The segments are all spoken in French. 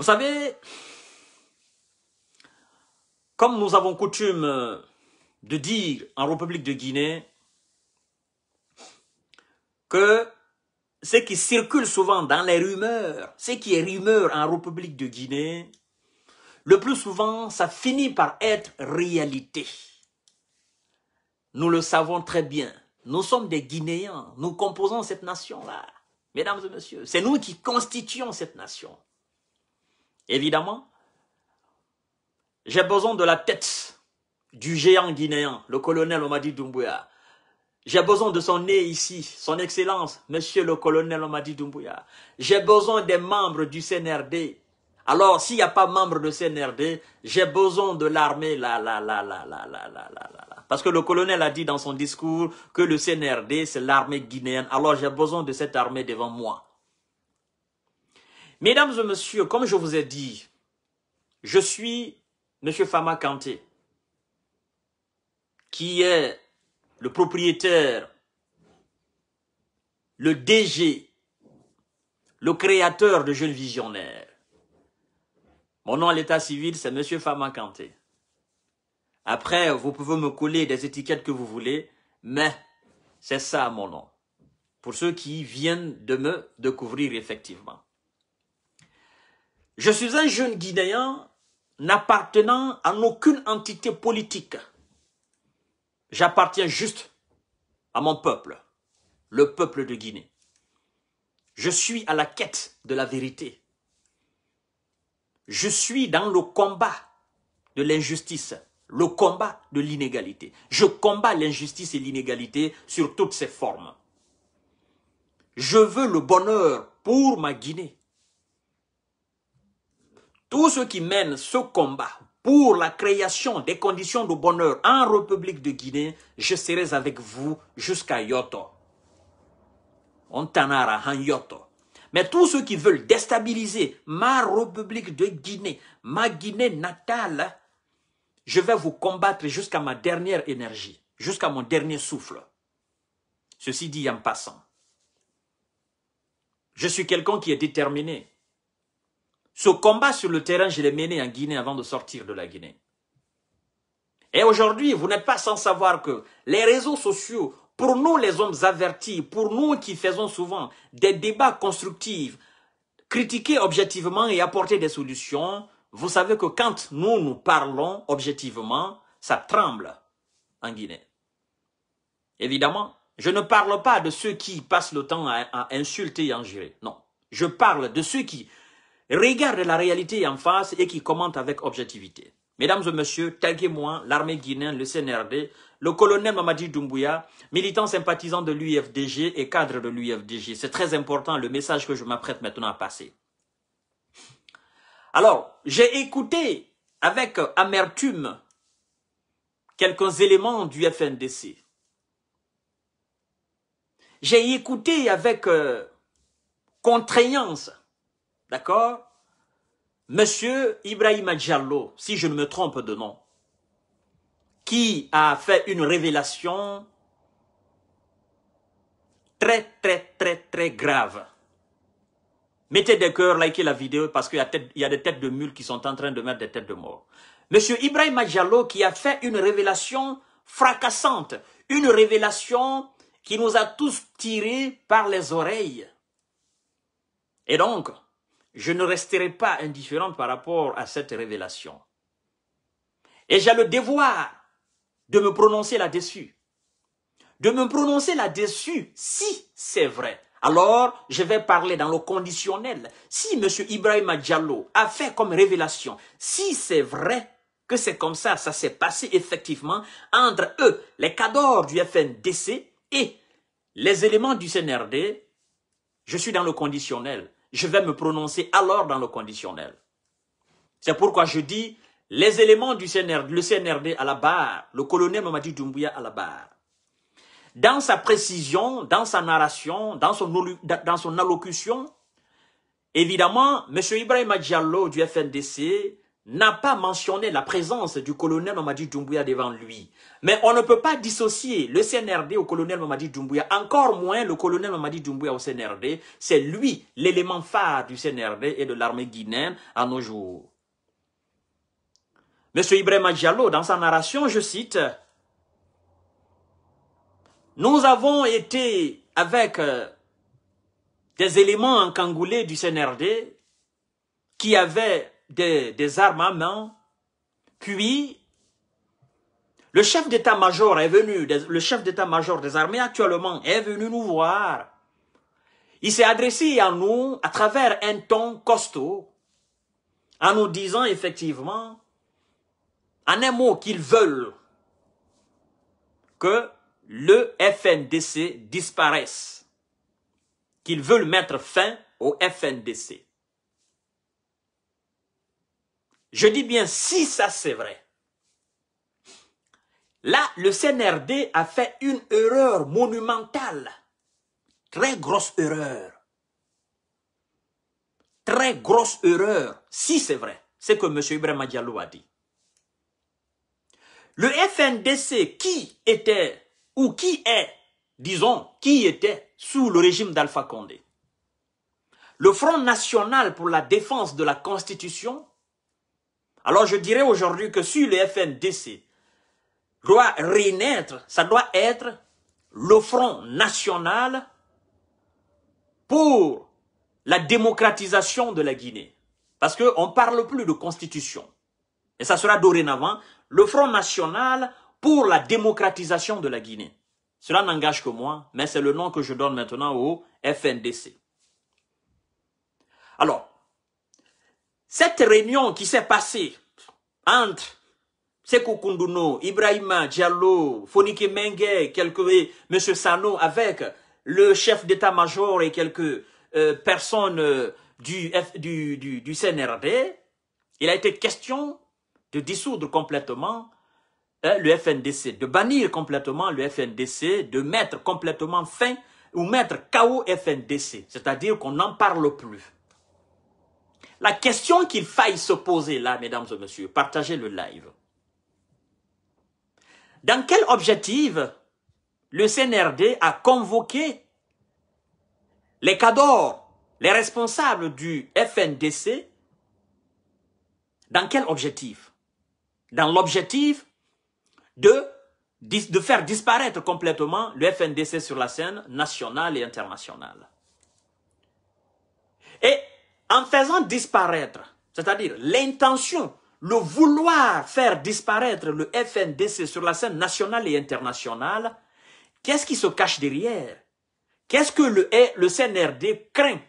Vous savez, comme nous avons coutume de dire en République de Guinée que ce qui circule souvent dans les rumeurs, ce qui est rumeur en République de Guinée, le plus souvent, ça finit par être réalité. Nous le savons très bien. Nous sommes des Guinéens. Nous composons cette nation-là. Mesdames et messieurs, c'est nous qui constituons cette nation. Évidemment, j'ai besoin de la tête du géant guinéen, le colonel Omadi Doumbouya. J'ai besoin de son nez ici, son excellence, monsieur le colonel Omadi Doumbouya. J'ai besoin des membres du CNRD. Alors, s'il n'y a pas membre de CNRD, j'ai besoin de l'armée, là, là, là, là, là, là, là, Parce que le colonel a dit dans son discours que le CNRD, c'est l'armée guinéenne. Alors, j'ai besoin de cette armée devant moi. Mesdames et messieurs, comme je vous ai dit, je suis M. Fama Kanté, qui est le propriétaire, le DG, le créateur de Jeunes Visionnaires. Mon nom à l'état civil, c'est M. Fama Kanté. Après, vous pouvez me coller des étiquettes que vous voulez, mais c'est ça mon nom. Pour ceux qui viennent de me découvrir effectivement. Je suis un jeune Guinéen n'appartenant à aucune entité politique. J'appartiens juste à mon peuple, le peuple de Guinée. Je suis à la quête de la vérité. Je suis dans le combat de l'injustice, le combat de l'inégalité. Je combats l'injustice et l'inégalité sur toutes ses formes. Je veux le bonheur pour ma Guinée. Tous ceux qui mènent ce combat pour la création des conditions de bonheur en République de Guinée, je serai avec vous jusqu'à Yoto. On en Yoto. Mais tous ceux qui veulent déstabiliser ma République de Guinée, ma Guinée natale, je vais vous combattre jusqu'à ma dernière énergie, jusqu'à mon dernier souffle. Ceci dit en passant. Je suis quelqu'un qui est déterminé. Ce combat sur le terrain, je l'ai mené en Guinée avant de sortir de la Guinée. Et aujourd'hui, vous n'êtes pas sans savoir que les réseaux sociaux, pour nous les hommes avertis, pour nous qui faisons souvent des débats constructifs, critiquer objectivement et apporter des solutions, vous savez que quand nous nous parlons objectivement, ça tremble en Guinée. Évidemment, je ne parle pas de ceux qui passent le temps à, insulter et à en gérer. Non, je parle de ceux qui regarde la réalité en face et qui commente avec objectivité. Mesdames et messieurs, taguez moi, l'armée guinéenne, le CNRD, le colonel Mamadi Doumbouya, militant sympathisant de l'UFDG et cadre de l'UFDG. C'est très important le message que je m'apprête maintenant à passer. Alors, j'ai écouté avec amertume quelques éléments du FNDC. J'ai écouté avec euh, D'accord Monsieur Ibrahim Diallo, si je ne me trompe de nom, qui a fait une révélation très, très, très, très grave. Mettez des cœurs, likez la vidéo parce qu'il y, a des têtes de mules qui sont en train de mettre des têtes de mort. Monsieur Ibrahim Diallo qui a fait une révélation fracassante, une révélation qui nous a tous tirés par les oreilles. Et donc, je ne resterai pas indifférente par rapport à cette révélation. Et j'ai le devoir de me prononcer là-dessus. De me prononcer là-dessus si c'est vrai. Alors, je vais parler dans le conditionnel. Si M. Ibrahim Diallo a fait comme révélation, si c'est vrai que c'est comme ça, ça s'est passé effectivement entre eux, les cadors du FNDC et les éléments du CNRD, je suis dans le conditionnel je vais me prononcer alors dans le conditionnel. C'est pourquoi je dis les éléments du CNRD, à la barre, le colonel Mamadi Doumbouya à la barre. Dans sa précision, dans sa narration, dans son, dans son allocution, évidemment, M. Ibrahim Diallo du FNDC n'a pas mentionné la présence du colonel Mamadi Doumbouya devant lui. Mais on ne peut pas dissocier le CNRD au colonel Mamadi Doumbouya, encore moins le colonel Mamadi Doumbouya au CNRD. C'est lui l'élément phare du CNRD et de l'armée guinéenne à nos jours. Monsieur Ibrahim Diallo, dans sa narration, je cite, « Nous avons été avec euh, des éléments en encangoulés du CNRD qui avaient des, des Puis, le chef d'état-major est venu, le chef d'état-major des armées actuellement est venu nous voir. Il s'est adressé à nous à travers un ton costaud, en nous disant effectivement, en un mot qu'ils veulent que le FNDC disparaisse, qu'ils veulent mettre fin au FNDC. Je dis bien si ça c'est vrai. Là, le CNRD a fait une erreur monumentale. Très grosse erreur. Très grosse erreur, si c'est vrai, c'est que M. Ibrahim Diallo a dit. Le FNDC qui était, ou qui est, disons, qui était sous le régime d'Alpha Condé. Le Front National pour la défense de la Constitution alors je dirais aujourd'hui que si le FNDC doit renaître, ça doit être le Front National pour la démocratisation de la Guinée. Parce qu'on ne parle plus de constitution. Et ça sera dorénavant le Front National pour la démocratisation de la Guinée. Cela n'engage que moi, mais c'est le nom que je donne maintenant au FNDC. Alors, cette réunion qui s'est passée entre Sekou Koundouno, Ibrahima Diallo, Fonike Menge, quelques, Monsieur Sano, avec le chef d'état-major et quelques euh, personnes euh, du, du, du, CNRD, il a été question de dissoudre complètement hein, le FNDC, de bannir complètement le FNDC, de mettre complètement fin ou mettre KO FNDC, c'est-à-dire qu'on n'en parle plus. La question qu'il faille se poser là, mesdames et messieurs, partagez le live. Dans quel objectif le CNRD a convoqué les cadors, les responsables du FNDC Dans quel objectif Dans l'objectif de, de faire disparaître complètement le FNDC sur la scène nationale et internationale. Et en faisant disparaître, c'est-à-dire l'intention, le vouloir faire disparaître le FNDC sur la scène nationale et internationale, qu'est-ce qui se cache derrière Qu'est-ce que le, e, le CNRD craint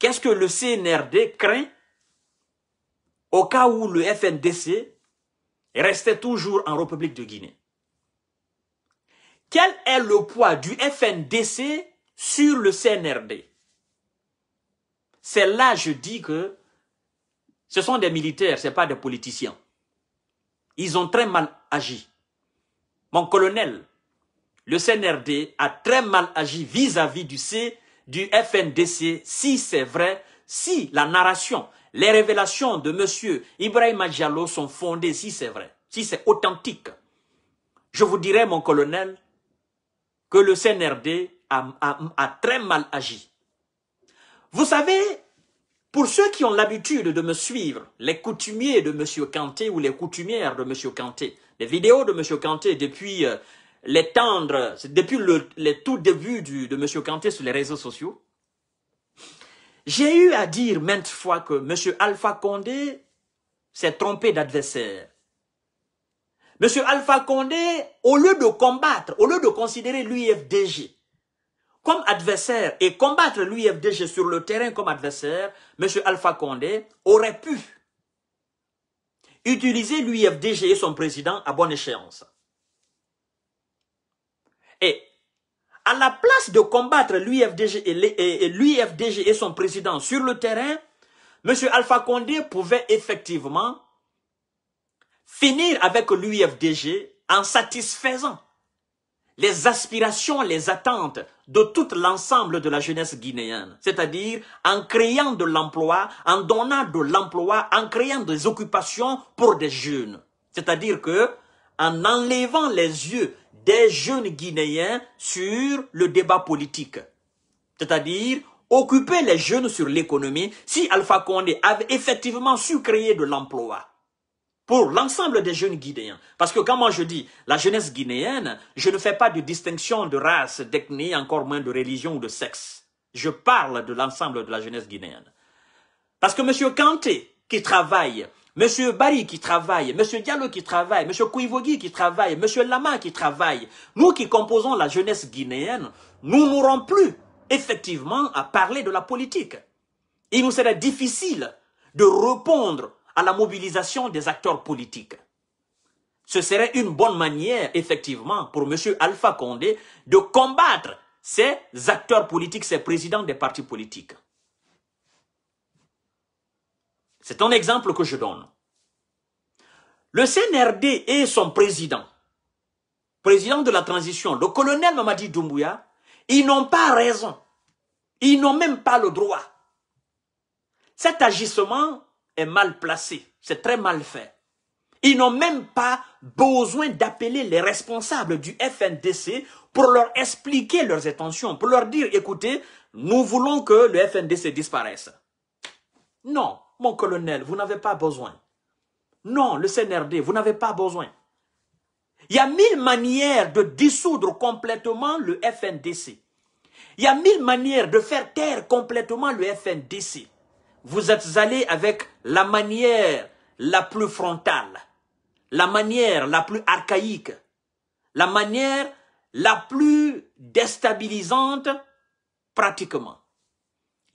Qu'est-ce que le CNRD craint au cas où le FNDC restait toujours en République de Guinée Quel est le poids du FNDC sur le CNRD c'est là je dis que ce sont des militaires, ce n'est pas des politiciens. Ils ont très mal agi. Mon colonel, le CNRD a très mal agi vis-à-vis du C, du FNDC, si c'est vrai, si la narration, les révélations de M. Ibrahim Diallo sont fondées, si c'est vrai, si c'est authentique. Je vous dirais, mon colonel, que le CNRD a très mal agi. Vous savez, pour ceux qui ont l'habitude de me suivre, les coutumiers de M. Kanté ou les coutumières de M. Kanté, les vidéos de M. Kanté depuis euh, les tendres, depuis le, tout début de M. Kanté sur les réseaux sociaux, j'ai eu à dire maintes fois que M. Alpha Condé s'est trompé d'adversaire. M. Alpha Condé, au lieu de combattre, au lieu de considérer l'UFDG comme adversaire et combattre l'UFDG sur le terrain comme adversaire, M. Alpha Condé aurait pu utiliser l'UFDG et son président à bonne échéance. Et à la place de combattre l'UFDG et l'UFDG et son président sur le terrain, M. Alpha Condé pouvait effectivement finir avec l'UFDG en satisfaisant les aspirations, les attentes de tout l'ensemble de la jeunesse guinéenne. C'est-à-dire en créant de l'emploi, en donnant de l'emploi, en créant des occupations pour des jeunes. C'est-à-dire que en enlevant les yeux des jeunes guinéens sur le débat politique. C'est-à-dire occuper les jeunes sur l'économie si Alpha Condé avait effectivement su créer de l'emploi pour l'ensemble des jeunes guinéens. Parce que quand moi je dis la jeunesse guinéenne, je ne fais pas de distinction de race, d'ethnie, encore moins de religion ou de sexe. Je parle de l'ensemble de la jeunesse guinéenne. Parce que M. Kanté, qui travaille, M. Barry qui travaille, M. Diallo qui travaille, M. Kouivogui qui travaille, M. Lama qui travaille, nous qui composons la jeunesse guinéenne, nous n'aurons plus effectivement à parler de la politique. Il nous serait difficile de répondre à la mobilisation des acteurs politiques. Ce serait une bonne manière, effectivement, pour M. Alpha Condé de combattre ces acteurs politiques, ces présidents des partis politiques. C'est un exemple que je donne. Le CNRD et son président, président de la transition, le colonel Mamadi Doumbouya, ils n'ont pas raison. Ils n'ont même pas le droit. Cet agissement est mal placé. C'est très mal fait. Ils n'ont même pas besoin d'appeler les responsables du FNDC pour leur expliquer leurs intentions, pour leur dire, écoutez, nous voulons que le FNDC disparaisse. Non, mon colonel, vous n'avez pas besoin. Non, le CNRD, vous n'avez pas besoin. Il y a mille manières de dissoudre complètement le FNDC. Il y a mille manières de faire taire complètement le FNDC vous êtes allé avec la manière la plus frontale, la manière la plus archaïque, la manière la plus déstabilisante pratiquement.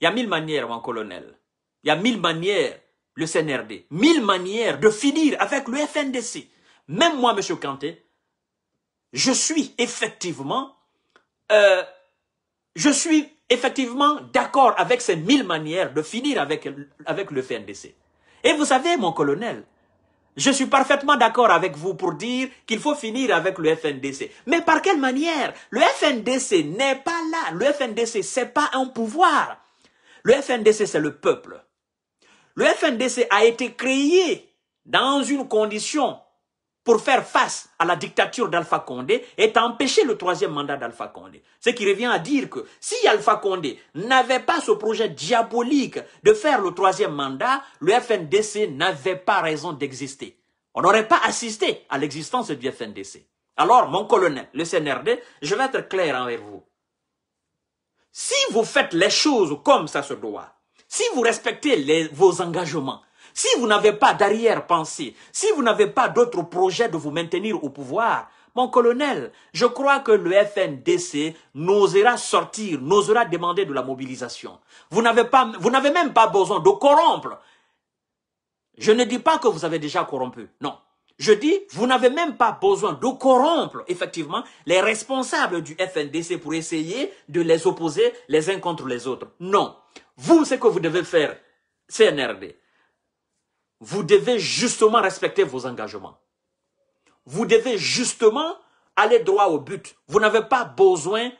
Il y a mille manières, mon colonel. Il y a mille manières, le CNRD. Mille manières de finir avec le FNDC. Même moi, Monsieur Kanté, je suis effectivement, euh, je suis effectivement d'accord avec ces mille manières de finir avec, avec le FNDC. Et vous savez, mon colonel, je suis parfaitement d'accord avec vous pour dire qu'il faut finir avec le FNDC. Mais par quelle manière Le FNDC n'est pas là. Le FNDC, c'est pas un pouvoir. Le FNDC, c'est le peuple. Le FNDC a été créé dans une condition pour faire face à la dictature d'Alpha Condé et empêcher le troisième mandat d'Alpha Condé. Ce qui revient à dire que si Alpha Condé n'avait pas ce projet diabolique de faire le troisième mandat, le FNDC n'avait pas raison d'exister. On n'aurait pas assisté à l'existence du FNDC. Alors, mon colonel, le CNRD, je vais être clair envers vous. Si vous faites les choses comme ça se doit, si vous respectez vos engagements, si vous n'avez pas d'arrière-pensée, si vous n'avez pas d'autres projets de vous maintenir au pouvoir, mon colonel, je crois que le FNDC n'osera sortir, n'osera demander de la mobilisation. Vous n'avez même pas besoin de corrompre. Je ne dis pas que vous avez déjà corrompu, non. Je dis, vous n'avez même pas besoin de corrompre, effectivement, les responsables du FNDC pour essayer de les opposer les uns contre les autres. Non. Vous, ce que vous devez faire, c'est CNRD, vous devez justement respecter vos engagements. Vous devez justement aller droit au but. Vous n'avez pas besoin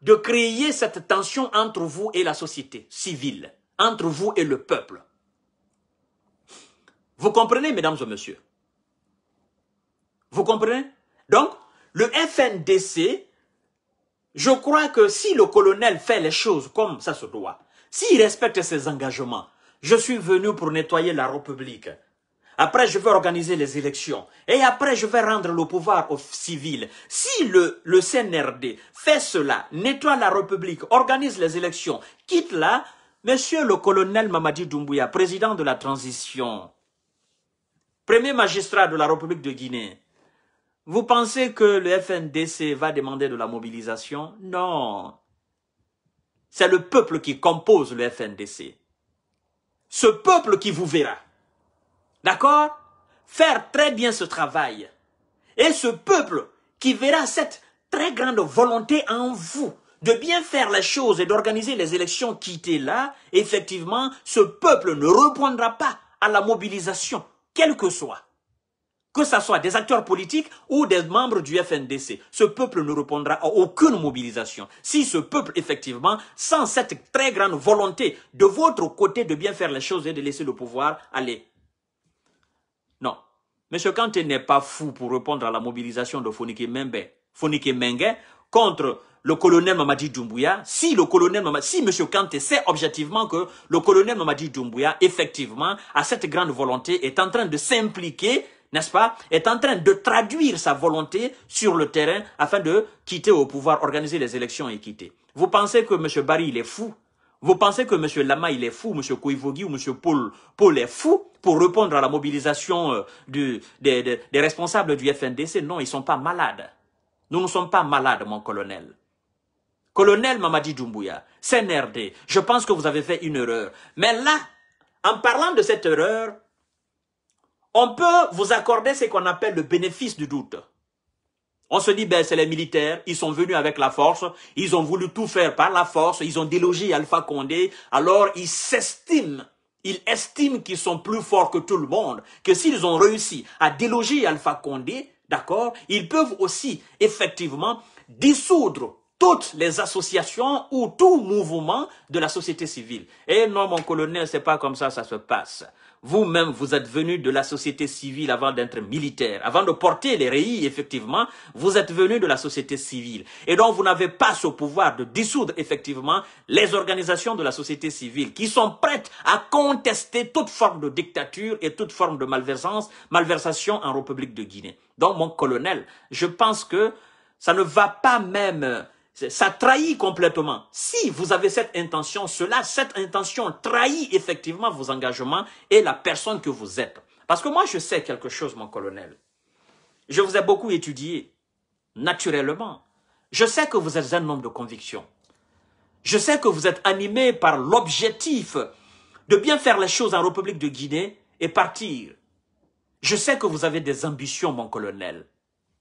de créer cette tension entre vous et la société civile, entre vous et le peuple. Vous comprenez, mesdames et messieurs Vous comprenez Donc, le FNDC, je crois que si le colonel fait les choses comme ça se doit, s'il respecte ses engagements, je suis venu pour nettoyer la République. Après, je vais organiser les élections. Et après, je vais rendre le pouvoir aux civils. Si le, le CNRD fait cela, nettoie la République, organise les élections, quitte là, Monsieur le colonel Mamadi Doumbouya, président de la transition, premier magistrat de la République de Guinée, vous pensez que le FNDC va demander de la mobilisation Non. C'est le peuple qui compose le FNDC ce peuple qui vous verra. D'accord Faire très bien ce travail. Et ce peuple qui verra cette très grande volonté en vous de bien faire les choses et d'organiser les élections qui étaient là, effectivement, ce peuple ne reprendra pas à la mobilisation, quelle que soit que ce soit des acteurs politiques ou des membres du FNDC. Ce peuple ne répondra à aucune mobilisation. Si ce peuple, effectivement, sans cette très grande volonté de votre côté de bien faire les choses et de laisser le pouvoir aller. Non. Monsieur Kanté n'est pas fou pour répondre à la mobilisation de Fonike Menge, contre le colonel Mamadi Doumbouya, si le colonel si Monsieur Kanté sait objectivement que le colonel Mamadi Doumbouya, effectivement, a cette grande volonté, est en train de s'impliquer n'est-ce pas, est en train de traduire sa volonté sur le terrain afin de quitter au pouvoir, organiser les élections et quitter. Vous pensez que M. Barry, il est fou Vous pensez que M. Lama, il est fou M. Kouivogi ou M. Paul, Paul est fou pour répondre à la mobilisation euh, des, des responsables du FNDC Non, ils ne sont pas malades. Nous ne sommes pas malades, mon colonel. Colonel Mamadi Doumbouya, CNRD, je pense que vous avez fait une erreur. Mais là, en parlant de cette erreur, on peut vous accorder ce qu'on appelle le bénéfice du doute. On se dit, ben, c'est les militaires, ils sont venus avec la force, ils ont voulu tout faire par la force, ils ont délogé Alpha Condé, alors ils s'estiment, ils estiment qu'ils sont plus forts que tout le monde, que s'ils ont réussi à déloger Alpha Condé, d'accord, ils peuvent aussi, effectivement, dissoudre toutes les associations ou tout mouvement de la société civile. Et eh non, mon colonel, c'est pas comme ça, ça se passe. Vous-même, vous êtes venu de la société civile avant d'être militaire. Avant de porter les réis, effectivement, vous êtes venu de la société civile. Et donc, vous n'avez pas ce pouvoir de dissoudre, effectivement, les organisations de la société civile qui sont prêtes à contester toute forme de dictature et toute forme de malversance, malversation en République de Guinée. Donc, mon colonel, je pense que ça ne va pas même ça trahit complètement. Si vous avez cette intention, cela, cette intention trahit effectivement vos engagements et la personne que vous êtes. Parce que moi, je sais quelque chose, mon colonel. Je vous ai beaucoup étudié, naturellement. Je sais que vous êtes un homme de conviction. Je sais que vous êtes animé par l'objectif de bien faire les choses en République de Guinée et partir. Je sais que vous avez des ambitions, mon colonel.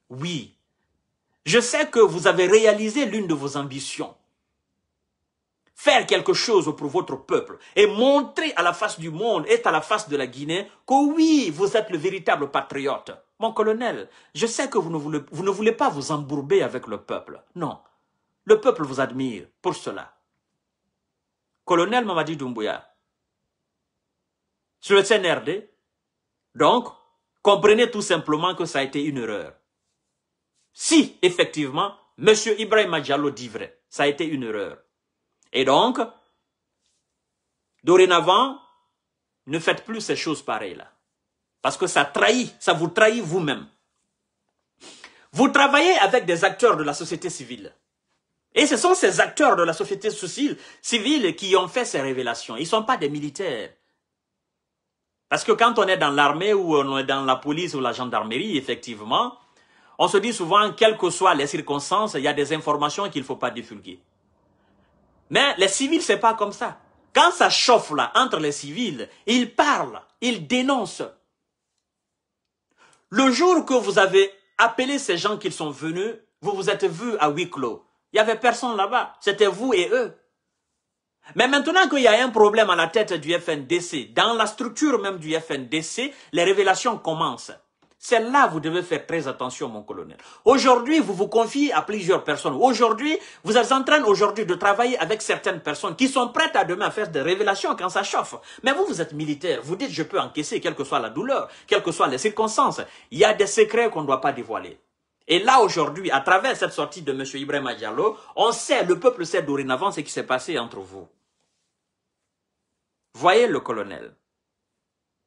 Oui, je sais que vous avez réalisé l'une de vos ambitions. Faire quelque chose pour votre peuple et montrer à la face du monde et à la face de la Guinée que oui, vous êtes le véritable patriote. Mon colonel, je sais que vous ne voulez, pas vous embourber avec le peuple. Non, le peuple vous admire pour cela. Colonel Mamadi Doumbouya, sur le CNRD, donc, comprenez tout simplement que ça a été une erreur. Si, effectivement, M. Ibrahim Diallo dit vrai, ça a été une erreur. Et donc, dorénavant, ne faites plus ces choses pareilles-là. Parce que ça trahit, ça vous trahit vous-même. Vous travaillez avec des acteurs de la société civile. Et ce sont ces acteurs de la société civile qui ont fait ces révélations. Ils ne sont pas des militaires. Parce que quand on est dans l'armée ou on est dans la police ou la gendarmerie, effectivement, on se dit souvent, quelles que soient les circonstances, il y a des informations qu'il ne faut pas divulguer. Mais les civils, n'est pas comme ça. Quand ça chauffe là, entre les civils, ils parlent, ils dénoncent. Le jour que vous avez appelé ces gens qu'ils sont venus, vous vous êtes vus à huis clos. Il n'y avait personne là-bas. C'était vous et eux. Mais maintenant qu'il y a un problème à la tête du FNDC, dans la structure même du FNDC, les révélations commencent. C'est là vous devez faire très attention, mon colonel. Aujourd'hui, vous vous confiez à plusieurs personnes. Aujourd'hui, vous êtes en train aujourd'hui de travailler avec certaines personnes qui sont prêtes à demain faire des révélations quand ça chauffe. Mais vous, vous êtes militaire. Vous dites, je peux encaisser, quelle que soit la douleur, quelles que soient les circonstances. Il y a des secrets qu'on ne doit pas dévoiler. Et là, aujourd'hui, à travers cette sortie de M. Ibrahim Diallo, on sait, le peuple sait dorénavant ce qui s'est passé entre vous. Voyez le colonel.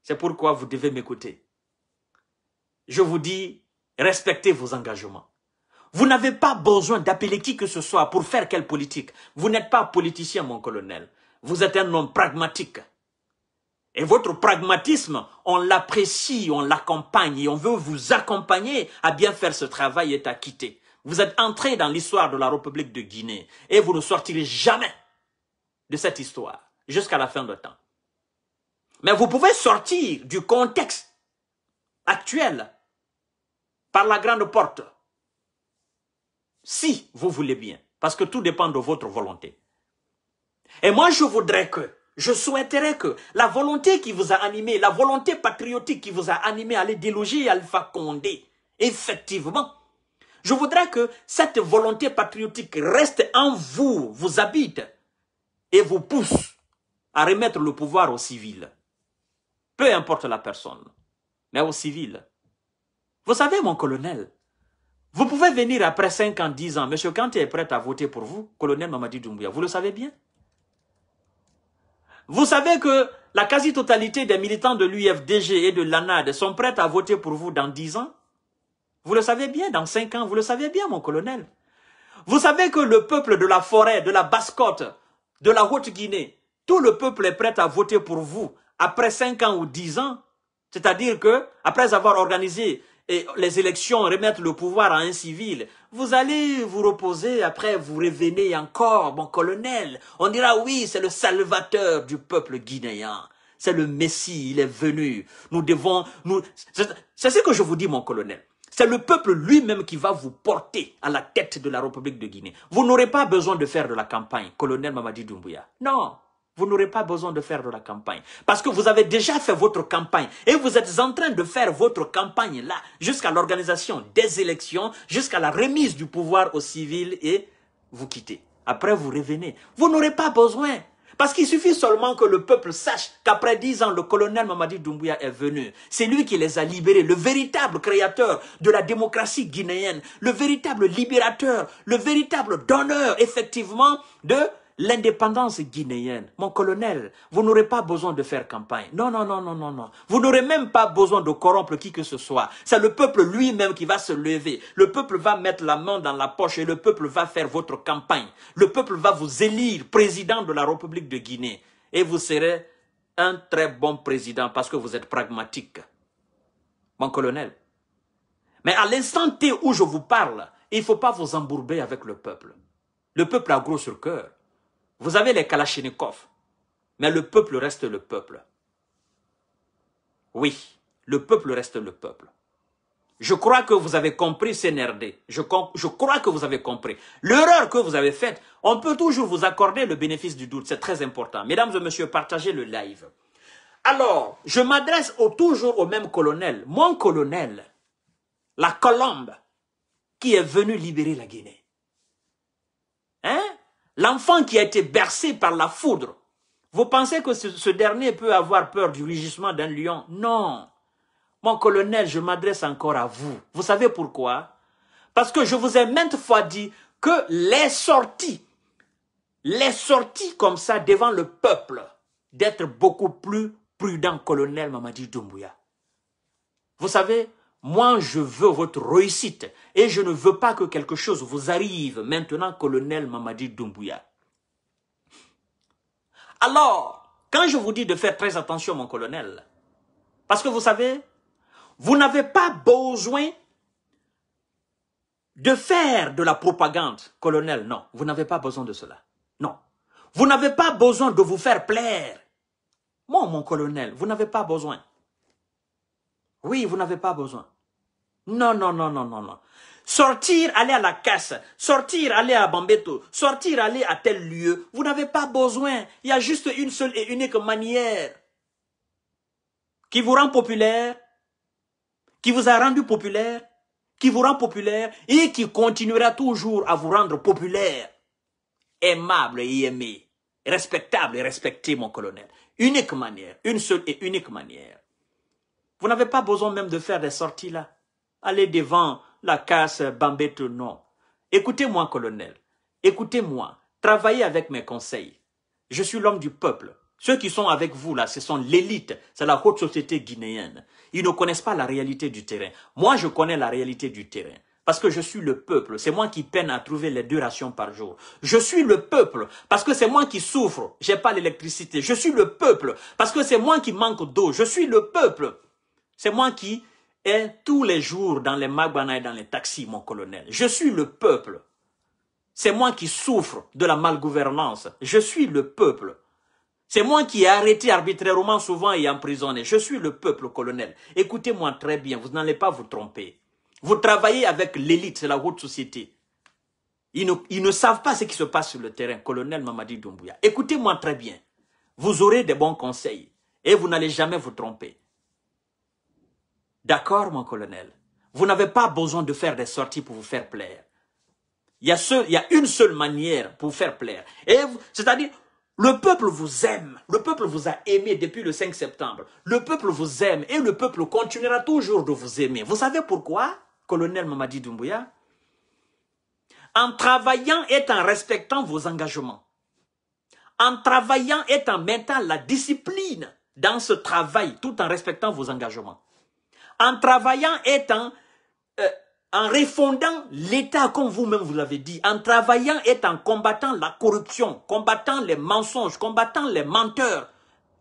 C'est pourquoi vous devez m'écouter je vous dis, respectez vos engagements. Vous n'avez pas besoin d'appeler qui que ce soit pour faire quelle politique. Vous n'êtes pas politicien, mon colonel. Vous êtes un homme pragmatique. Et votre pragmatisme, on l'apprécie, on l'accompagne et on veut vous accompagner à bien faire ce travail et à quitter. Vous êtes entré dans l'histoire de la République de Guinée et vous ne sortirez jamais de cette histoire jusqu'à la fin de temps. Mais vous pouvez sortir du contexte actuelle par la grande porte. Si vous voulez bien, parce que tout dépend de votre volonté. Et moi, je voudrais que, je souhaiterais que la volonté qui vous a animé, la volonté patriotique qui vous a animé à aller déloger Alpha Condé, effectivement, je voudrais que cette volonté patriotique reste en vous, vous habite et vous pousse à remettre le pouvoir aux civils. Peu importe la personne mais aux civils. Vous savez, mon colonel, vous pouvez venir après 5 ans, 10 ans, Monsieur Kanté est prêt à voter pour vous, colonel Mamadi Doumbouya, vous le savez bien. Vous savez que la quasi-totalité des militants de l'UFDG et de l'ANAD sont prêts à voter pour vous dans 10 ans. Vous le savez bien, dans 5 ans, vous le savez bien, mon colonel. Vous savez que le peuple de la forêt, de la bascotte de la Haute-Guinée, tout le peuple est prêt à voter pour vous après 5 ans ou 10 ans c'est-à-dire que, après avoir organisé les élections, remettre le pouvoir à un civil, vous allez vous reposer, après vous revenez encore, mon colonel. On dira oui, c'est le salvateur du peuple guinéen. C'est le Messie, il est venu. Nous devons, nous, c'est ce que je vous dis, mon colonel. C'est le peuple lui-même qui va vous porter à la tête de la République de Guinée. Vous n'aurez pas besoin de faire de la campagne, colonel Mamadi Doumbouya. Non. Vous n'aurez pas besoin de faire de la campagne. Parce que vous avez déjà fait votre campagne. Et vous êtes en train de faire votre campagne là, jusqu'à l'organisation des élections, jusqu'à la remise du pouvoir aux civils et vous quittez. Après, vous revenez. Vous n'aurez pas besoin. Parce qu'il suffit seulement que le peuple sache qu'après dix ans, le colonel Mamadi Doumbouya est venu. C'est lui qui les a libérés, le véritable créateur de la démocratie guinéenne, le véritable libérateur, le véritable donneur, effectivement, de l'indépendance guinéenne, mon colonel, vous n'aurez pas besoin de faire campagne. Non, non, non, non, non, non. Vous n'aurez même pas besoin de corrompre qui que ce soit. C'est le peuple lui-même qui va se lever. Le peuple va mettre la main dans la poche et le peuple va faire votre campagne. Le peuple va vous élire président de la République de Guinée. Et vous serez un très bon président parce que vous êtes pragmatique. Mon colonel. Mais à l'instant où je vous parle, il ne faut pas vous embourber avec le peuple. Le peuple a gros sur cœur. Vous avez les Kalachnikovs. mais le peuple reste le peuple. Oui, le peuple reste le peuple. Je crois que vous avez compris CNRD. Je, je crois que vous avez compris. L'erreur que vous avez faite, on peut toujours vous accorder le bénéfice du doute. C'est très important. Mesdames et messieurs, partagez le live. Alors, je m'adresse toujours au même colonel. Mon colonel, la colombe, qui est venue libérer la Guinée. Hein L'enfant qui a été bercé par la foudre, vous pensez que ce, dernier peut avoir peur du rugissement d'un lion Non. Mon colonel, je m'adresse encore à vous. Vous savez pourquoi Parce que je vous ai maintes fois dit que les sorties, les sorties comme ça devant le peuple, d'être beaucoup plus prudent, colonel Mamadi Doumbouya. Vous savez, moi, je veux votre réussite et je ne veux pas que quelque chose vous arrive maintenant, colonel Mamadi Doumbouya. Alors, quand je vous dis de faire très attention, mon colonel, parce que vous savez, vous n'avez pas besoin de faire de la propagande, colonel, non. Vous n'avez pas besoin de cela. Non. Vous n'avez pas besoin de vous faire plaire. Moi, mon colonel, vous n'avez pas besoin. Oui, vous n'avez pas besoin. Non, non, non, non, non, non. Sortir, aller à la casse, sortir, aller à Bambeto, sortir, aller à tel lieu, vous n'avez pas besoin. Il y a juste une seule et unique manière qui vous rend populaire, qui vous a rendu populaire, qui vous rend populaire et qui continuera toujours à vous rendre populaire, aimable et aimé, respectable et respecté, mon colonel. Unique manière, une seule et unique manière. Vous n'avez pas besoin même de faire des sorties là aller devant la casse Bambeto, non. Écoutez-moi, colonel. Écoutez-moi. Travaillez avec mes conseils. Je suis l'homme du peuple. Ceux qui sont avec vous là, ce sont l'élite, c'est la haute société guinéenne. Ils ne connaissent pas la réalité du terrain. Moi, je connais la réalité du terrain. Parce que je suis le peuple, c'est moi qui peine à trouver les deux rations par jour. Je suis le peuple, parce que c'est moi qui souffre, j'ai pas l'électricité. Je suis le peuple, parce que c'est moi qui manque d'eau. Je suis le peuple, c'est moi qui tous les jours dans les magbana et dans les taxis, mon colonel. Je suis le peuple. C'est moi qui souffre de la malgouvernance. Je suis le peuple. C'est moi qui ai arrêté arbitrairement souvent et emprisonné. Je suis le peuple, colonel. Écoutez-moi très bien, vous n'allez pas vous tromper. Vous travaillez avec l'élite, c'est la haute société. Ils ne, savent pas ce qui se passe sur le terrain, colonel Mamadi Doumbouya. Écoutez-moi très bien. Vous aurez des bons conseils et vous n'allez jamais vous tromper. D'accord, mon colonel. Vous n'avez pas besoin de faire des sorties pour vous faire plaire. Il y a, une seule manière pour vous faire plaire. C'est-à-dire, le peuple vous aime. Le peuple vous a aimé depuis le 5 septembre. Le peuple vous aime et le peuple continuera toujours de vous aimer. Vous savez pourquoi, colonel Mamadi Doumbouya En travaillant et en respectant vos engagements. En travaillant et en mettant la discipline dans ce travail tout en respectant vos engagements en travaillant et en, euh, en refondant l'État, comme vous-même vous, l'avez dit, en travaillant et en combattant la corruption, combattant les mensonges, combattant les menteurs,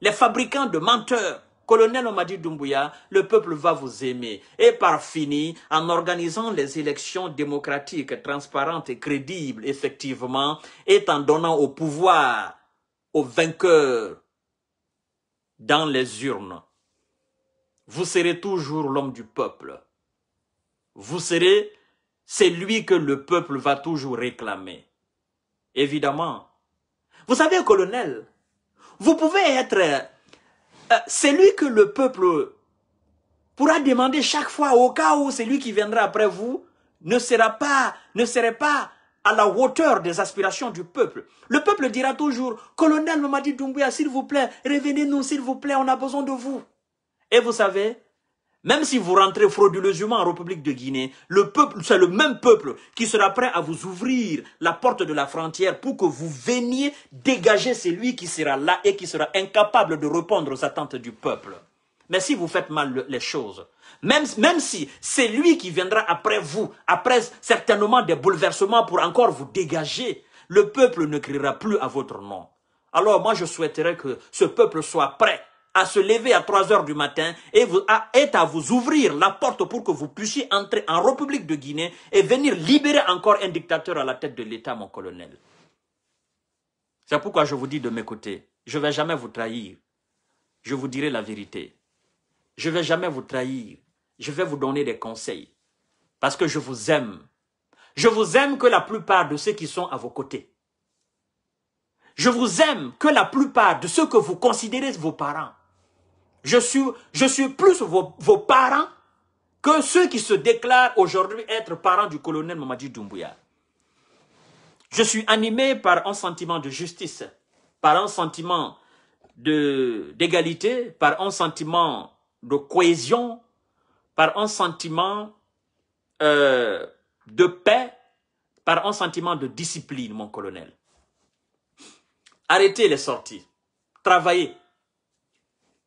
les fabricants de menteurs. Colonel Omadi Doumbouya, le peuple va vous aimer. Et par fini, en organisant les élections démocratiques, transparentes et crédibles, effectivement, et en donnant au pouvoir aux vainqueurs dans les urnes vous serez toujours l'homme du peuple. Vous serez celui que le peuple va toujours réclamer. Évidemment. Vous savez, colonel, vous pouvez être euh, celui que le peuple pourra demander chaque fois au cas où celui qui viendra après vous ne sera pas, ne serait pas à la hauteur des aspirations du peuple. Le peuple dira toujours, colonel Mamadi Doumbouya, s'il vous plaît, revenez-nous, s'il vous plaît, on a besoin de vous. Et vous savez, même si vous rentrez frauduleusement en République de Guinée, le peuple, c'est le même peuple qui sera prêt à vous ouvrir la porte de la frontière pour que vous veniez dégager celui qui sera là et qui sera incapable de répondre aux attentes du peuple. Mais si vous faites mal les choses, même, même si c'est lui qui viendra après vous, après certainement des bouleversements pour encore vous dégager, le peuple ne criera plus à votre nom. Alors moi je souhaiterais que ce peuple soit prêt à se lever à 3 h du matin et à, à vous ouvrir la porte pour que vous puissiez entrer en République de Guinée et venir libérer encore un dictateur à la tête de l'État, mon colonel. C'est pourquoi je vous dis de mes côtés, je ne vais jamais vous trahir. Je vous dirai la vérité. Je ne vais jamais vous trahir. Je vais vous donner des conseils. Parce que je vous aime. Je vous aime que la plupart de ceux qui sont à vos côtés. Je vous aime que la plupart de ceux que vous considérez vos parents. Je suis, je suis plus vos, parents que ceux qui se déclarent aujourd'hui être parents du colonel Mamadi Doumbouya. Je suis animé par un sentiment de justice, par un sentiment d'égalité, par un sentiment de cohésion, par un sentiment euh, de paix, par un sentiment de discipline, mon colonel. Arrêtez les sorties. Travaillez.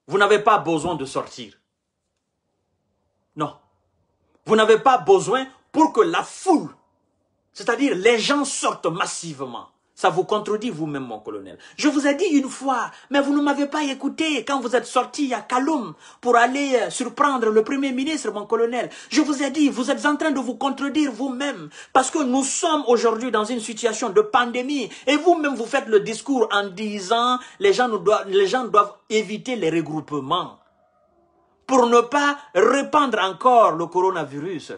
Vous n'avez pas besoin de sortir. Non. Vous n'avez pas besoin pour que la foule, c'est-à-dire les gens sortent massivement. Ça vous contredit vous-même, mon colonel. Je vous ai dit une fois, mais vous ne m'avez pas écouté quand vous êtes sorti à Kaloum pour aller euh, surprendre le Premier ministre, mon colonel. Je vous ai dit, vous êtes en train de vous contredire vous-même parce que nous sommes aujourd'hui dans une situation de pandémie et vous-même vous faites le discours en disant les gens, nous doivent, les gens doivent éviter les regroupements pour ne pas répandre encore le coronavirus.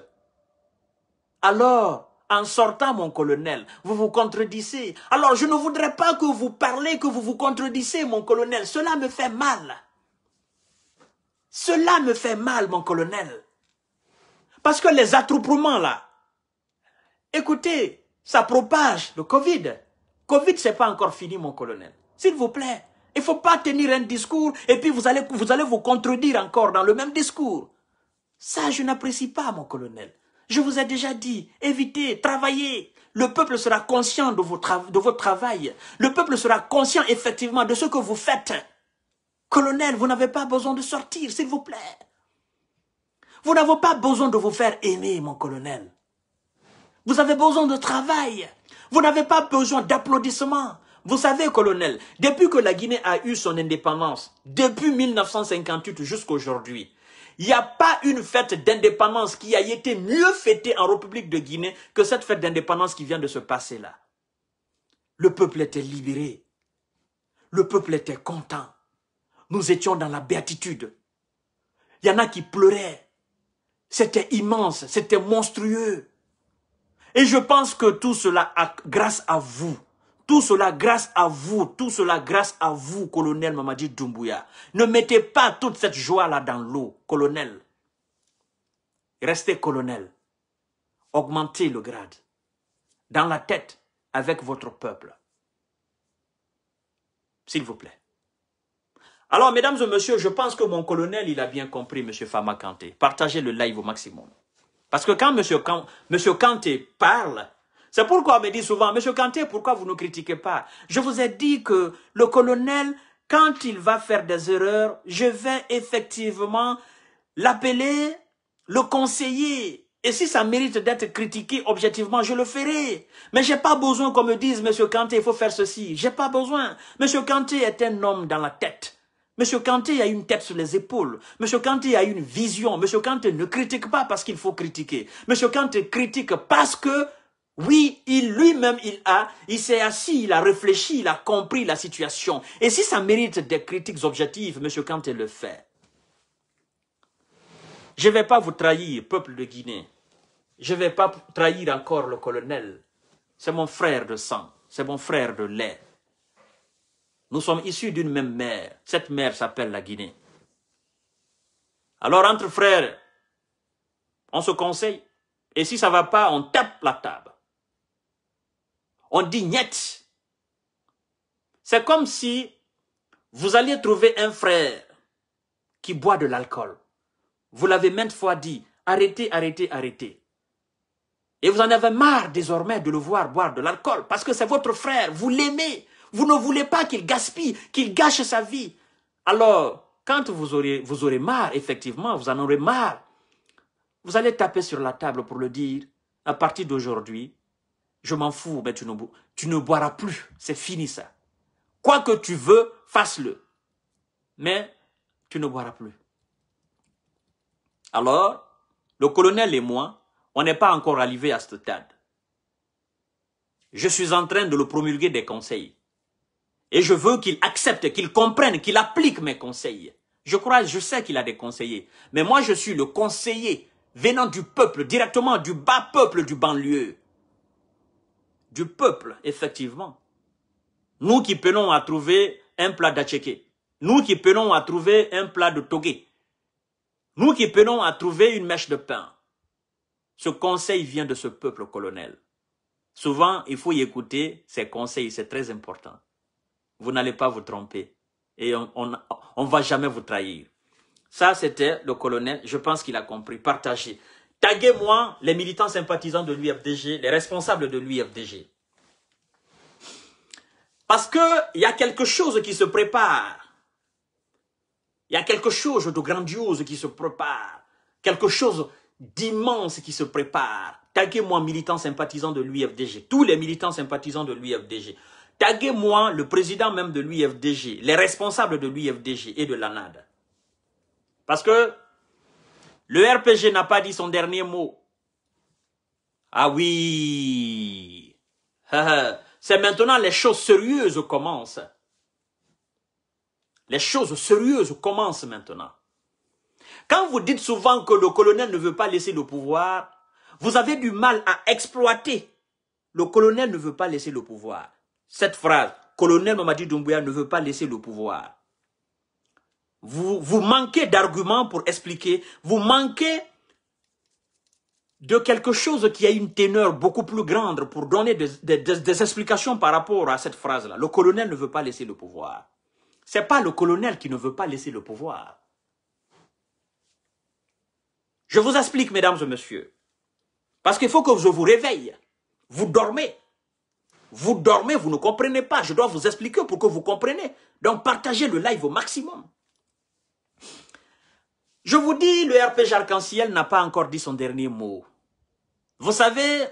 Alors, en sortant, mon colonel, vous vous contredissez. Alors, je ne voudrais pas que vous parlez, que vous vous contredissez, mon colonel. Cela me fait mal. Cela me fait mal, mon colonel. Parce que les attroupements, là, écoutez, ça propage le Covid. Covid, c'est pas encore fini, mon colonel. S'il vous plaît, il faut pas tenir un discours et puis vous, allez vous contredire encore dans le même discours. Ça, je n'apprécie pas, mon colonel. Je vous ai déjà dit, évitez, travaillez. Le peuple sera conscient de, votre travail. Le peuple sera conscient effectivement de ce que vous faites. Colonel, vous n'avez pas besoin de sortir, s'il vous plaît. Vous n'avez pas besoin de vous faire aimer, mon colonel. Vous avez besoin de travail. Vous n'avez pas besoin d'applaudissements. Vous savez, colonel, depuis que la Guinée a eu son indépendance, depuis 1958 jusqu'aujourd'hui, il n'y a pas une fête d'indépendance qui a été mieux fêtée en République de Guinée que cette fête d'indépendance qui vient de se passer là. Le peuple était libéré. Le peuple était content. Nous étions dans la béatitude. Il y en a qui pleuraient. C'était immense, c'était monstrueux. Et je pense que tout cela, a, grâce à vous, tout cela grâce à vous, tout cela grâce à vous, colonel Mamadi Doumbouya. Ne mettez pas toute cette joie-là dans l'eau, colonel. Restez colonel. Augmentez le grade. Dans la tête, avec votre peuple. S'il vous plaît. Alors, mesdames et messieurs, je pense que mon colonel, il a bien compris, M. Fama Kanté. Partagez le live au maximum. Parce que quand M. Kanté parle, c'est pourquoi on me dit souvent, Monsieur Kanté, pourquoi vous ne critiquez pas Je vous ai dit que le colonel, quand il va faire des erreurs, je vais effectivement l'appeler, le conseiller. Et si ça mérite d'être critiqué objectivement, je le ferai. Mais j'ai pas besoin qu'on me dise, Monsieur Kanté, il faut faire ceci. J'ai pas besoin. Monsieur Kanté est un homme dans la tête. Monsieur Kanté a une tête sur les épaules. Monsieur Kanté a une vision. Monsieur Kanté ne critique pas parce qu'il faut critiquer. Monsieur Kanté critique parce que oui, il lui-même, il a, il s'est assis, il a réfléchi, il a compris la situation. Et si ça mérite des critiques objectives, M. Kant le fait. Je ne vais pas vous trahir, peuple de Guinée. Je ne vais pas trahir encore le colonel. C'est mon frère de sang, c'est mon frère de lait. Nous sommes issus d'une même mère. Cette mère s'appelle la Guinée. Alors entre frères, on se conseille. Et si ça ne va pas, on tape la table. On dit niet. C'est comme si vous alliez trouver un frère qui boit de l'alcool. Vous l'avez maintes fois dit, arrêtez, arrêtez, arrêtez. Et vous en avez marre désormais de le voir boire de l'alcool parce que c'est votre frère, vous l'aimez. Vous ne voulez pas qu'il gaspille, qu'il gâche sa vie. Alors, quand vous aurez, vous aurez marre, effectivement, vous en aurez marre, vous allez taper sur la table pour le dire, à partir d'aujourd'hui, je m'en fous, mais tu ne, tu ne boiras plus. C'est fini ça. Quoi que tu veux, fasse-le. Mais tu ne boiras plus. Alors, le colonel et moi, on n'est pas encore arrivés à ce stade. Je suis en train de le promulguer des conseils. Et je veux qu'il accepte, qu'il comprenne, qu'il applique mes conseils. Je crois, je sais qu'il a des conseillers. Mais moi, je suis le conseiller venant du peuple, directement du bas peuple du banlieue du peuple, effectivement. Nous qui peinons à trouver un plat d'acheke. Nous qui peinons à trouver un plat de togé. Nous qui peinons à trouver une mèche de pain. Ce conseil vient de ce peuple colonel. Souvent, il faut y écouter ces conseils, c'est très important. Vous n'allez pas vous tromper et on ne va jamais vous trahir. Ça, c'était le colonel. Je pense qu'il a compris. Partagez. Taguez-moi les militants sympathisants de l'UFDG, les responsables de l'UFDG. Parce qu'il y a quelque chose qui se prépare. Il y a quelque chose de grandiose qui se prépare. Quelque chose d'immense qui se prépare. Taguez-moi militants sympathisants de l'UFDG. Tous les militants sympathisants de l'UFDG. Taguez-moi le président même de l'UFDG, les responsables de l'UFDG et de l'ANAD. Parce que le RPG n'a pas dit son dernier mot. Ah oui. C'est maintenant les choses sérieuses commencent. Les choses sérieuses commencent maintenant. Quand vous dites souvent que le colonel ne veut pas laisser le pouvoir, vous avez du mal à exploiter. Le colonel ne veut pas laisser le pouvoir. Cette phrase, colonel Mamadi Doumbouya ne veut pas laisser le pouvoir. Vous, manquez d'arguments pour expliquer. Vous manquez de quelque chose qui a une teneur beaucoup plus grande pour donner des, explications par rapport à cette phrase-là. Le colonel ne veut pas laisser le pouvoir. C'est pas le colonel qui ne veut pas laisser le pouvoir. Je vous explique, mesdames et messieurs. Parce qu'il faut que je vous réveille. Vous dormez. Vous dormez, vous ne comprenez pas. Je dois vous expliquer pour que vous compreniez. Donc partagez le live au maximum. Je vous dis, le RPG Arc-en-Ciel n'a pas encore dit son dernier mot. Vous savez,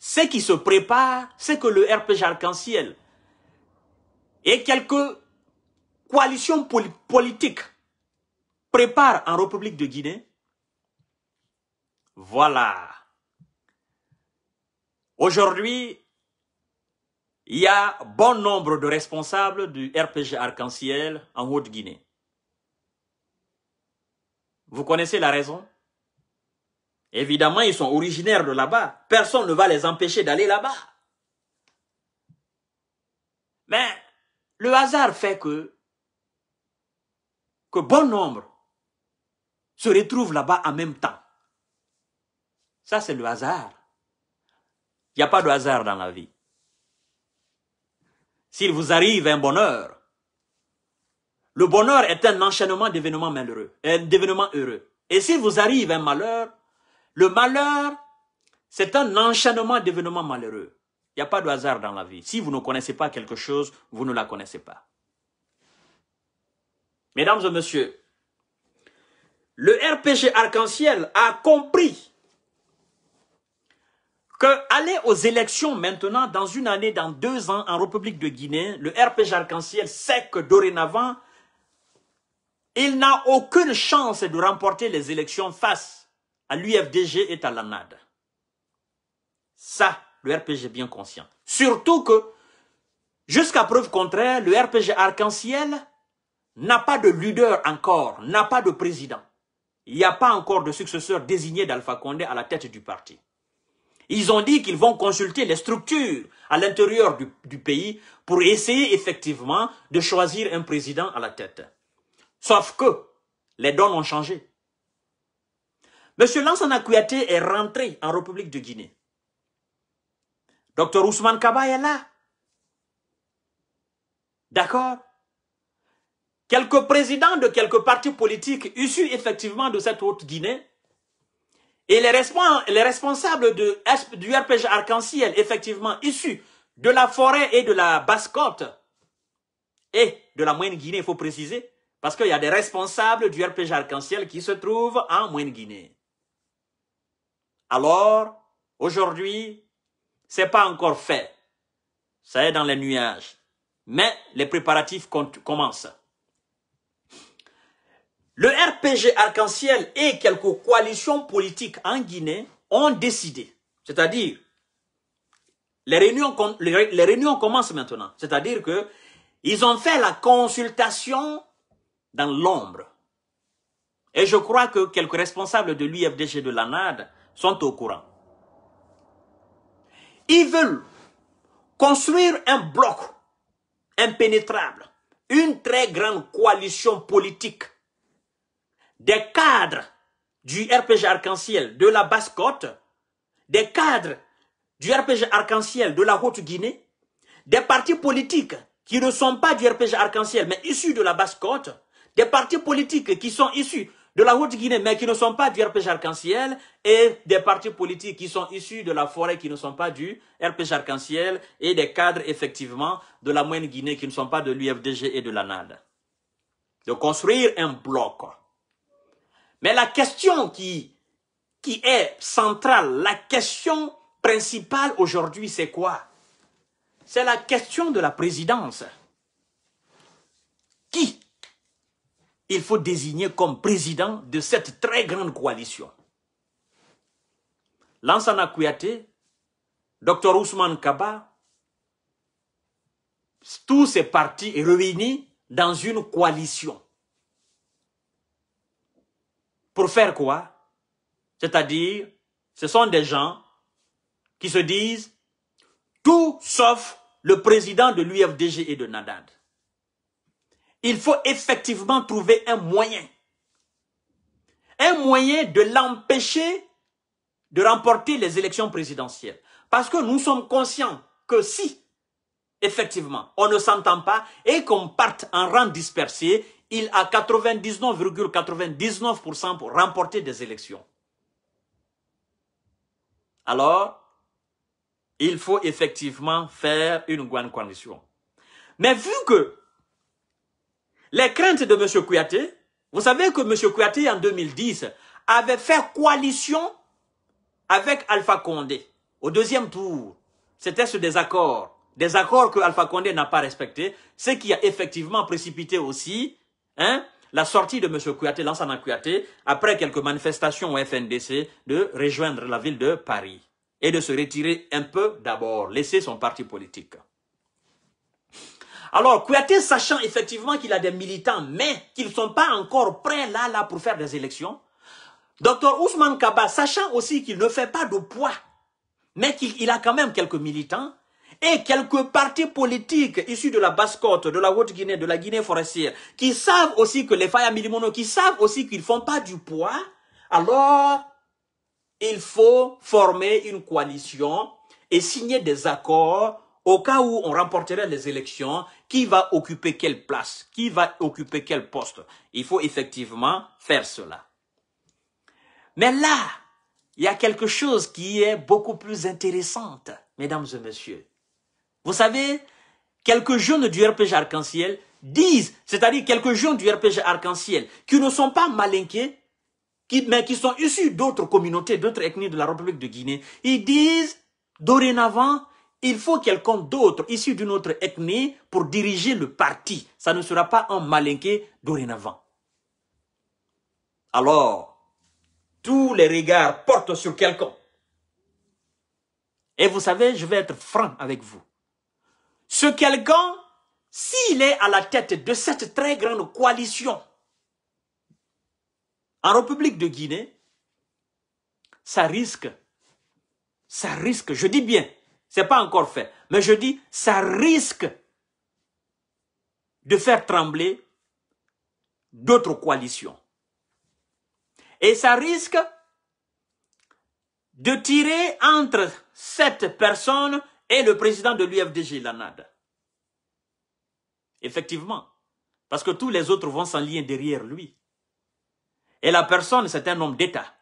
ce qui se prépare, c'est que le RPG Arc-en-Ciel et quelques coalitions politiques préparent en République de Guinée. Voilà. Aujourd'hui, il y a bon nombre de responsables du RPG Arc-en-Ciel en Haute-Guinée. Vous connaissez la raison Évidemment, ils sont originaires de là-bas. Personne ne va les empêcher d'aller là-bas. Mais le hasard fait que, que bon nombre se retrouvent là-bas en même temps. Ça, c'est le hasard. Il n'y a pas de hasard dans la vie. S'il vous arrive un bonheur, le bonheur est un enchaînement d'événements malheureux, euh, d'événements heureux. Et si vous arrive un malheur, le malheur, c'est un enchaînement d'événements malheureux. Il n'y a pas de hasard dans la vie. Si vous ne connaissez pas quelque chose, vous ne la connaissez pas. Mesdames et messieurs, le RPG Arc-en-Ciel a compris que aller aux élections maintenant, dans une année, dans deux ans, en République de Guinée, le RPG Arc-en-Ciel sait que dorénavant, il n'a aucune chance de remporter les élections face à l'UFDG et à l'ANAD. Ça, le RPG est bien conscient. Surtout que, jusqu'à preuve contraire, le RPG arc-en-ciel n'a pas de leader encore, n'a pas de président. Il n'y a pas encore de successeur désigné d'Alpha Condé à la tête du parti. Ils ont dit qu'ils vont consulter les structures à l'intérieur du, du, pays pour essayer effectivement de choisir un président à la tête. Sauf que les dons ont changé. Monsieur Lansana Kouyaté est rentré en République de Guinée. Docteur Ousmane Kaba est là. D'accord Quelques présidents de quelques partis politiques issus effectivement de cette haute Guinée et les, responsables du RPG Arc-en-Ciel, effectivement issus de la forêt et de la basse-côte et de la moyenne Guinée, il faut préciser, parce qu'il y a des responsables du RPG Arc-en-Ciel qui se trouvent en Moyenne-Guinée. Alors, aujourd'hui, ce n'est pas encore fait. Ça est dans les nuages. Mais les préparatifs commencent. Le RPG Arc-en-Ciel et quelques coalitions politiques en Guinée ont décidé, c'est-à-dire les réunions, les réunions commencent maintenant, c'est-à-dire qu'ils ont fait la consultation dans l'ombre. Et je crois que quelques responsables de l'UFDG de la sont au courant. Ils veulent construire un bloc impénétrable, une très grande coalition politique des cadres du RPG Arc-en-Ciel de la Basse-Côte, des cadres du RPG Arc-en-Ciel de la Haute-Guinée, des partis politiques qui ne sont pas du RPG Arc-en-Ciel mais issus de la Basse-Côte, des partis politiques qui sont issus de la Haute-Guinée, mais qui ne sont pas du RPG Arc-en-Ciel, et des partis politiques qui sont issus de la forêt, qui ne sont pas du RPG Arc-en-Ciel, et des cadres, effectivement, de la moyenne Guinée, qui ne sont pas de l'UFDG et de la De construire un bloc. Mais la question qui, qui est centrale, la question principale aujourd'hui, c'est quoi C'est la question de la présidence. il faut désigner comme président de cette très grande coalition. Lansana Kouyaté, Dr Ousmane Kaba, tous ces partis réunis dans une coalition. Pour faire quoi C'est-à-dire, ce sont des gens qui se disent tout sauf le président de l'UFDG et de Nadad il faut effectivement trouver un moyen. Un moyen de l'empêcher de remporter les élections présidentielles. Parce que nous sommes conscients que si, effectivement, on ne s'entend pas et qu'on parte en rang dispersé, il a 99,99% pour remporter des élections. Alors, il faut effectivement faire une grande condition. Mais vu que les craintes de M. Kouyaté, vous savez que M. Kouyaté, en 2010, avait fait coalition avec Alpha Condé au deuxième tour. C'était ce désaccord, des accords que Alpha Condé n'a pas respectés, ce qui a effectivement précipité aussi hein, la sortie de M. Kouyaté, Lansana Kouyaté, après quelques manifestations au FNDC, de rejoindre la ville de Paris et de se retirer un peu d'abord, laisser son parti politique. Alors, Kouyaté, sachant effectivement qu'il a des militants, mais qu'ils ne sont pas encore prêts là, là, pour faire des élections, Docteur Ousmane Kaba, sachant aussi qu'il ne fait pas de poids, mais qu'il a quand même quelques militants, et quelques partis politiques issus de la Basse-Côte, de la Haute-Guinée, de la Guinée forestière, qui savent aussi que les Faya Milimono, qui savent aussi qu'ils ne font pas du poids, alors il faut former une coalition et signer des accords au cas où on remporterait les élections, qui va occuper quelle place, qui va occuper quel poste. Il faut effectivement faire cela. Mais là, il y a quelque chose qui est beaucoup plus intéressante, mesdames et messieurs. Vous savez, quelques jeunes du RPG Arc-en-Ciel disent, c'est-à-dire quelques jeunes du RPG Arc-en-Ciel, qui ne sont pas malinqués, mais qui sont issus d'autres communautés, d'autres ethnies de la République de Guinée, ils disent, dorénavant, il faut quelqu'un d'autre, issu d'une autre ethnie, pour diriger le parti. Ça ne sera pas un malinqué dorénavant. Alors, tous les regards portent sur quelqu'un. Et vous savez, je vais être franc avec vous. Ce quelqu'un, s'il est à la tête de cette très grande coalition, en République de Guinée, ça risque, ça risque, je dis bien, n'est pas encore fait. Mais je dis, ça risque de faire trembler d'autres coalitions. Et ça risque de tirer entre cette personne et le président de l'UFDG, l'ANAD. Effectivement. Parce que tous les autres vont s'enlier derrière lui. Et la personne, c'est un homme d'État.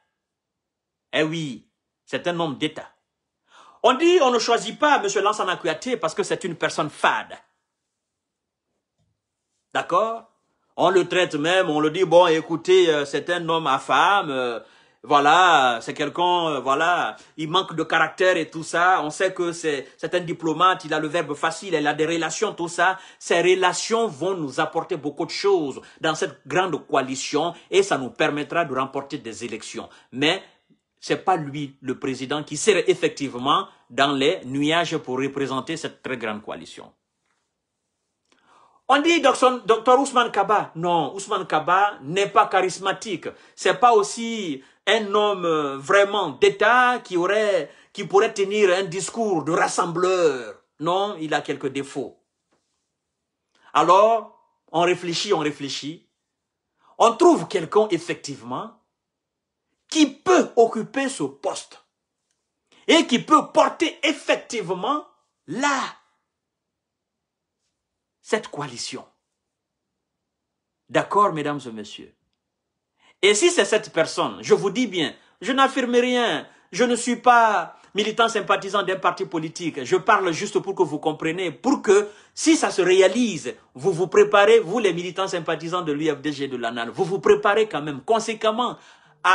Eh oui, c'est un homme d'État. On dit on ne choisit pas M. Lansana Kouyaté parce que c'est une personne fade. D'accord On le traite même, on le dit, bon, écoutez, euh, c'est un homme à femme, euh, voilà, c'est quelqu'un, euh, voilà, il manque de caractère et tout ça. On sait que c'est un diplomate, il a le verbe facile, il a des relations, tout ça. Ces relations vont nous apporter beaucoup de choses dans cette grande coalition et ça nous permettra de remporter des élections. Mais c'est pas lui le président qui serait effectivement dans les nuages pour représenter cette très grande coalition. On dit docteur Ousmane Kaba. Non, Ousmane Kaba n'est pas charismatique. C'est pas aussi un homme euh, vraiment d'État qui aurait, qui pourrait tenir un discours de rassembleur. Non, il a quelques défauts. Alors, on réfléchit, on réfléchit. On trouve quelqu'un effectivement qui peut occuper ce poste et qui peut porter effectivement là cette coalition. D'accord, mesdames et messieurs. Et si c'est cette personne, je vous dis bien, je n'affirme rien, je ne suis pas militant sympathisant d'un parti politique, je parle juste pour que vous compreniez, pour que si ça se réalise, vous vous préparez, vous les militants sympathisants de l'UFDG de l'ANAL, vous vous préparez quand même conséquemment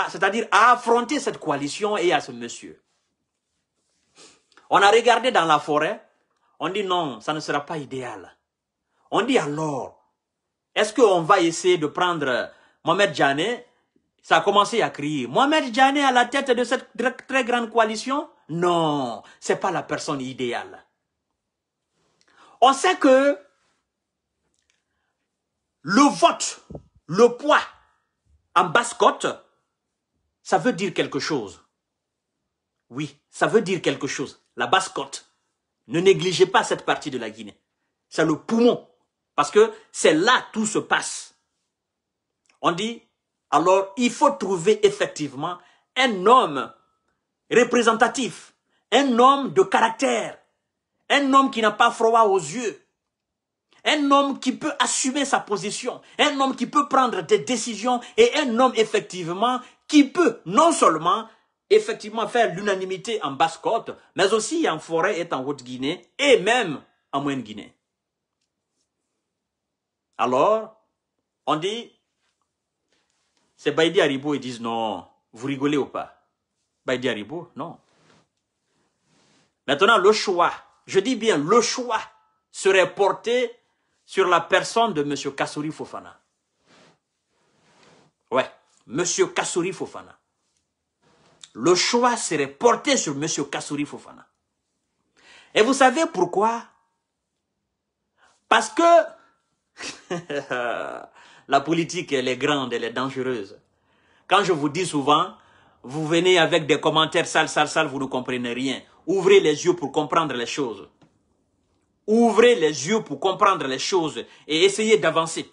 c'est-à-dire à affronter cette coalition et à ce monsieur. On a regardé dans la forêt, on dit non, ça ne sera pas idéal. On dit alors, est-ce qu'on va essayer de prendre euh, Mohamed Djané Ça a commencé à crier, Mohamed Djané à la tête de cette très grande coalition Non, c'est pas la personne idéale. On sait que le vote, le poids en basse-côte, ça veut dire quelque chose. Oui, ça veut dire quelque chose. La basse côte. Ne négligez pas cette partie de la Guinée. C'est le poumon. Parce que c'est là tout se passe. On dit, alors il faut trouver effectivement un homme représentatif, un homme de caractère, un homme qui n'a pas froid aux yeux, un homme qui peut assumer sa position, un homme qui peut prendre des décisions et un homme effectivement qui peut non seulement effectivement faire l'unanimité en Basse-Côte, mais aussi en Forêt et en Haute-Guinée, et même en Moyenne-Guinée. Alors, on dit, c'est Baïdi Haribo, ils disent non, vous rigolez ou pas Baïdi Haribo, non. Maintenant, le choix, je dis bien le choix, serait porté sur la personne de M. Kassouri Fofana. Ouais. Monsieur Kassouri Fofana. Le choix serait porté sur M. Kassouri Fofana. Et vous savez pourquoi Parce que la politique, elle est grande, elle est dangereuse. Quand je vous dis souvent, vous venez avec des commentaires sales, sales, sales, vous ne comprenez rien. Ouvrez les yeux pour comprendre les choses. Ouvrez les yeux pour comprendre les choses et essayez d'avancer.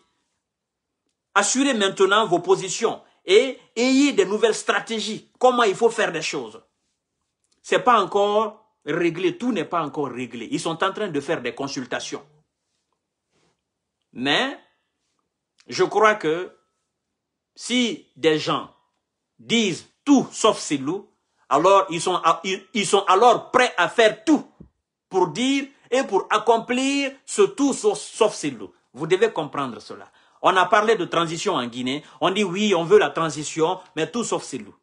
Assurez maintenant vos positions et ayez des nouvelles stratégies, comment il faut faire des choses. C'est pas encore réglé, tout n'est pas encore réglé. Ils sont en train de faire des consultations. Mais je crois que si des gens disent tout sauf Silou, alors ils sont, ils sont alors prêts à faire tout pour dire et pour accomplir ce tout sauf, sauf Silou. Vous devez comprendre cela. On a parlé de transition en Guinée. On dit oui, on veut la transition, mais tout sauf c'est loups.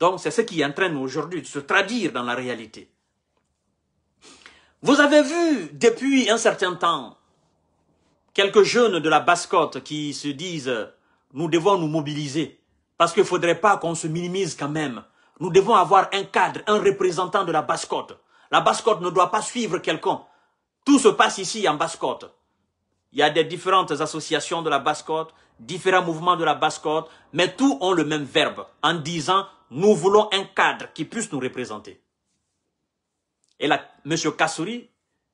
Donc c'est ce qui entraîne aujourd'hui de se traduire dans la réalité. Vous avez vu depuis un certain temps quelques jeunes de la Bascotte qui se disent nous devons nous mobiliser parce qu'il ne faudrait pas qu'on se minimise quand même. Nous devons avoir un cadre, un représentant de la bascotte La bascotte ne doit pas suivre quelqu'un. Tout se passe ici en bascotte. Il y a des différentes associations de la basse-côte, différents mouvements de la basse-côte, mais tous ont le même verbe en disant « nous voulons un cadre qui puisse nous représenter ». Et là, M. Kassouri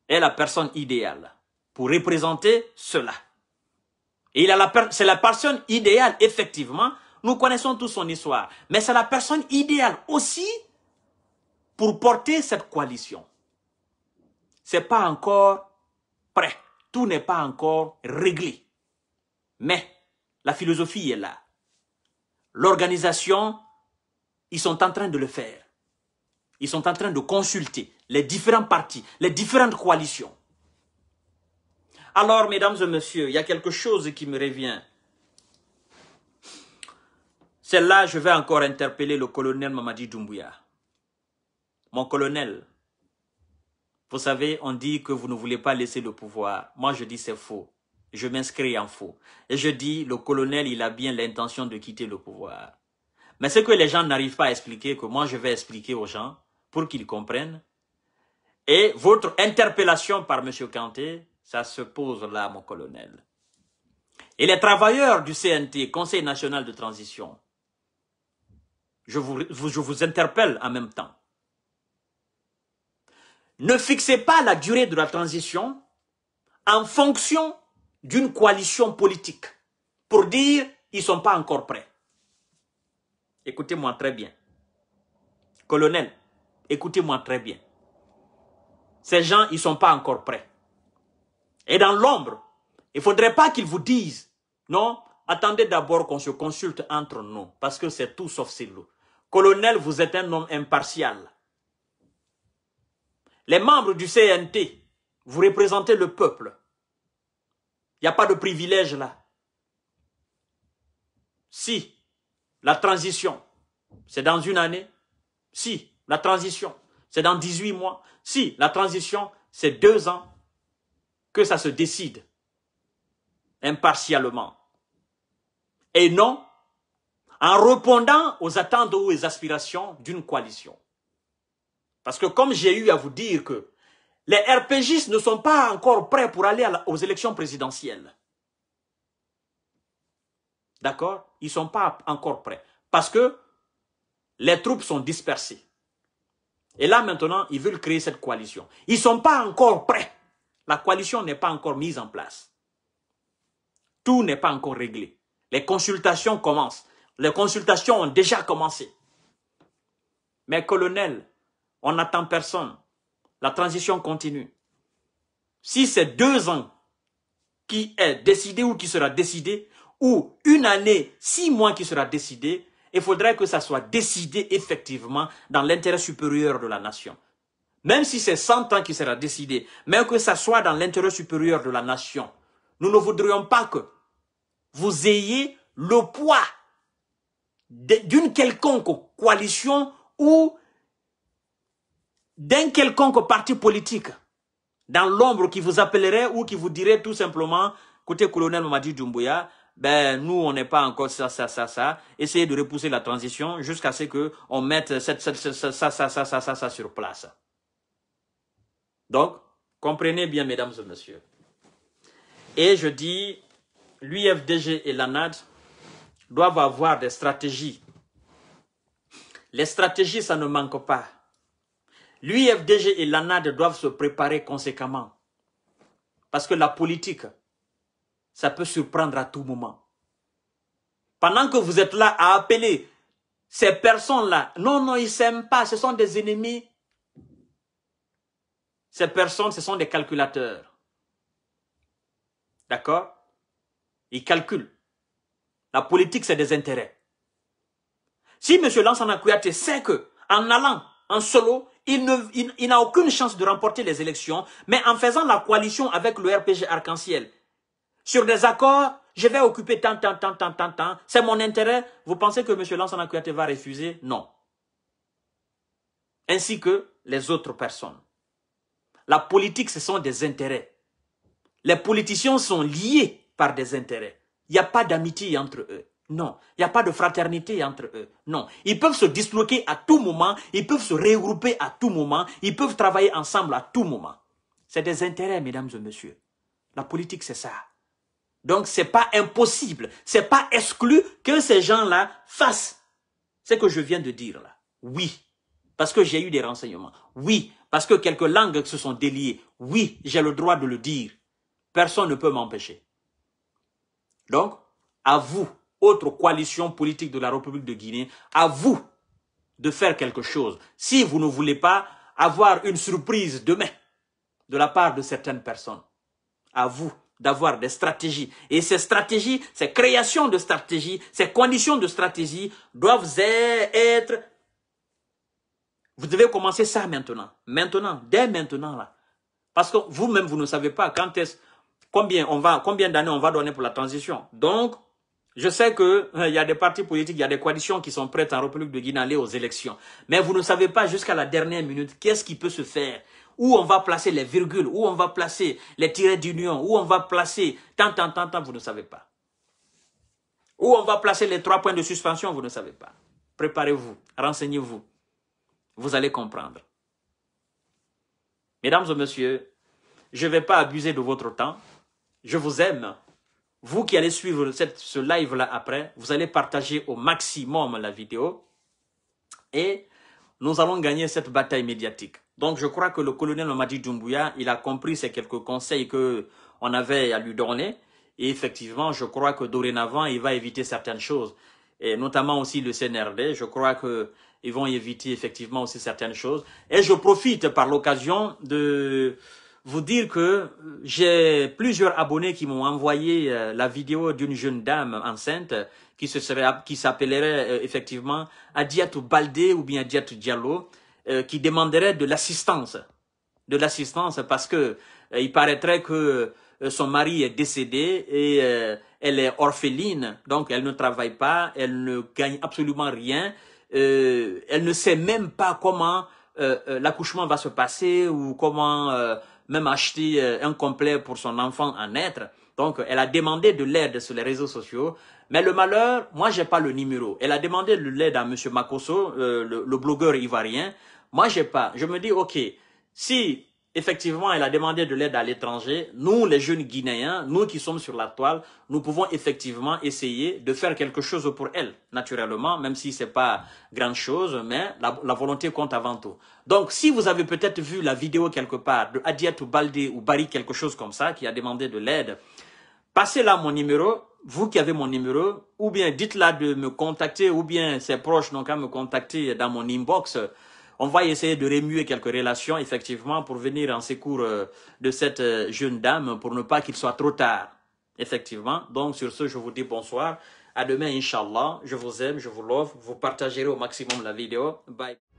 est la personne idéale pour représenter cela. Et c'est la personne idéale, effectivement. Nous connaissons toute son histoire. Mais c'est la personne idéale aussi pour porter cette coalition. C'est pas encore prêt tout n'est pas encore réglé. Mais la philosophie est là. L'organisation, ils sont en train de le faire. Ils sont en train de consulter les différents partis, les différentes coalitions. Alors, mesdames et messieurs, il y a quelque chose qui me revient. celle là je vais encore interpeller le colonel Mamadi Doumbouya. Mon colonel, vous savez, on dit que vous ne voulez pas laisser le pouvoir. Moi, je dis c'est faux. Je m'inscris en faux. Et je dis, le colonel, il a bien l'intention de quitter le pouvoir. Mais ce que les gens n'arrivent pas à expliquer, que moi je vais expliquer aux gens pour qu'ils comprennent, et votre interpellation par M. Kanté, ça se pose là, mon colonel. Et les travailleurs du CNT, Conseil national de transition, je vous, je vous interpelle en même temps. Ne fixez pas la durée de la transition en fonction d'une coalition politique pour dire ils ne sont pas encore prêts. Écoutez-moi très bien. Colonel, écoutez-moi très bien. Ces gens, ils ne sont pas encore prêts. Et dans l'ombre, il ne faudrait pas qu'ils vous disent, non, attendez d'abord qu'on se consulte entre nous, parce que c'est tout sauf loups. Colonel, vous êtes un homme impartial. Les membres du CNT, vous représentez le peuple. Il n'y a pas de privilège là. Si la transition, c'est dans une année, si la transition, c'est dans 18 mois, si la transition, c'est deux ans, que ça se décide impartialement. Et non en répondant aux attentes ou aux aspirations d'une coalition. Parce que comme j'ai eu à vous dire que les RPGistes ne sont pas encore prêts pour aller aux élections présidentielles. D'accord Ils ne sont pas encore prêts. Parce que les troupes sont dispersées. Et là, maintenant, ils veulent créer cette coalition. Ils ne sont pas encore prêts. La coalition n'est pas encore mise en place. Tout n'est pas encore réglé. Les consultations commencent. Les consultations ont déjà commencé. Mais colonel, on n'attend personne. La transition continue. Si c'est deux ans qui est décidé ou qui sera décidé, ou une année, six mois qui sera décidé, il faudrait que ça soit décidé effectivement dans l'intérêt supérieur de la nation. Même si c'est 100 ans qui sera décidé, mais que ça soit dans l'intérêt supérieur de la nation. Nous ne voudrions pas que vous ayez le poids d'une quelconque coalition ou d'un quelconque parti politique dans l'ombre qui vous appellerait ou qui vous dirait tout simplement, côté colonel Mamadi Doumbouya, ben nous on n'est pas encore ça ça ça ça. Essayez de repousser la transition jusqu'à ce que on mette cette, ça, ça ça ça ça ça sur place. Donc comprenez bien mesdames et messieurs. Et je dis l'UFDG et l'ANAD doivent avoir des stratégies. Les stratégies ça ne manque pas. L'UFDG et l'ANAD doivent se préparer conséquemment. Parce que la politique, ça peut surprendre à tout moment. Pendant que vous êtes là à appeler ces personnes-là, non, non, ils s'aiment pas, ce sont des ennemis. Ces personnes, ce sont des calculateurs. D'accord Ils calculent. La politique, c'est des intérêts. Si M. Lansana Kouyaté sait que, en allant en solo, il n'a aucune chance de remporter les élections, mais en faisant la coalition avec le RPG Arc-en-Ciel, sur des accords, je vais occuper tant, tant, tant, tant, tant, tant, c'est mon intérêt, vous pensez que M. Lansana Kouyaté va refuser Non. Ainsi que les autres personnes. La politique, ce sont des intérêts. Les politiciens sont liés par des intérêts. Il n'y a pas d'amitié entre eux. Non, il n'y a pas de fraternité entre eux. Non, ils peuvent se disloquer à tout moment, ils peuvent se regrouper à tout moment, ils peuvent travailler ensemble à tout moment. C'est des intérêts, mesdames et messieurs. La politique, c'est ça. Donc, ce n'est pas impossible, Ce n'est pas exclu que ces gens-là fassent ce que je viens de dire là. Oui, parce que j'ai eu des renseignements. Oui, parce que quelques langues se sont déliées. Oui, j'ai le droit de le dire. Personne ne peut m'empêcher. Donc, à vous autre coalition politique de la République de Guinée, à vous de faire quelque chose. Si vous ne voulez pas avoir une surprise demain de la part de certaines personnes, à vous d'avoir des stratégies. Et ces stratégies, ces créations de stratégies, ces conditions de stratégie doivent e-, être... Vous devez commencer ça maintenant. Maintenant, dès maintenant là. Parce que vous-même, vous ne savez pas quand est combien combien d'années on va donner pour la transition. Donc, je sais qu'il euh, il y a des partis politiques, il y a des coalitions qui sont prêtes en République de Guinée à aller aux élections. Mais vous ne savez pas jusqu'à la dernière minute qu'est-ce qui peut se faire. Où on va placer les virgules, où on va placer les tirets d'union, où on va placer tant, tant, tant, tant, vous ne savez pas. Où on va placer les trois points de suspension, vous ne savez pas. Préparez-vous, renseignez-vous. Vous allez comprendre. Mesdames et messieurs, je ne vais pas abuser de votre temps. Je vous aime vous qui allez suivre ce live-là après, vous allez partager au maximum la vidéo et nous allons gagner cette bataille médiatique. Donc, je crois que le colonel Madi Doumbouya, il a compris ces quelques conseils que on avait à lui donner. Et effectivement, je crois que dorénavant, il va éviter certaines choses. Et notamment aussi le CNRD. Je crois que ils vont éviter effectivement aussi certaines choses. Et je profite par l'occasion de, vous dire que euh, j'ai plusieurs abonnés qui m'ont envoyé euh, la vidéo d'une jeune dame enceinte qui se serait, qui s'appellerait euh, effectivement Adiatou Baldé ou bien Adiatou Diallo, qui demanderait de l'assistance, de l'assistance parce que il paraîtrait que son mari est décédé et elle est orpheline, donc elle ne travaille pas, elle ne gagne absolument rien, elle ne sait même pas comment l'accouchement va se passer ou comment même acheté euh, un complet pour son enfant à naître. Donc, elle a demandé de l'aide sur les réseaux sociaux. Mais le malheur, moi, j'ai pas le numéro. Elle a demandé de l'aide à M. Makoso, euh, le, le, blogueur ivoirien. Moi, j'ai pas. Je me dis, OK, si effectivement, elle a demandé de l'aide à l'étranger. Nous, les jeunes Guinéens, nous qui sommes sur la toile, nous pouvons effectivement essayer de faire quelque chose pour elle, naturellement, même si ce n'est pas grand-chose, mais la, volonté compte avant tout. Donc, si vous avez peut-être vu la vidéo quelque part de ou Baldé ou Barry, quelque chose comme ça, qui a demandé de l'aide, passez là mon numéro, vous qui avez mon numéro, ou bien dites-la de me contacter, ou bien ses proches n'ont qu'à me contacter dans mon inbox, on va essayer de remuer quelques relations, effectivement, pour venir en secours euh, de cette euh, jeune dame, pour ne pas qu'il soit trop tard. Effectivement. Donc, sur ce, je vous dis bonsoir. À demain, Inch'Allah. Je vous aime, je vous love. Vous partagerez au maximum la vidéo. Bye.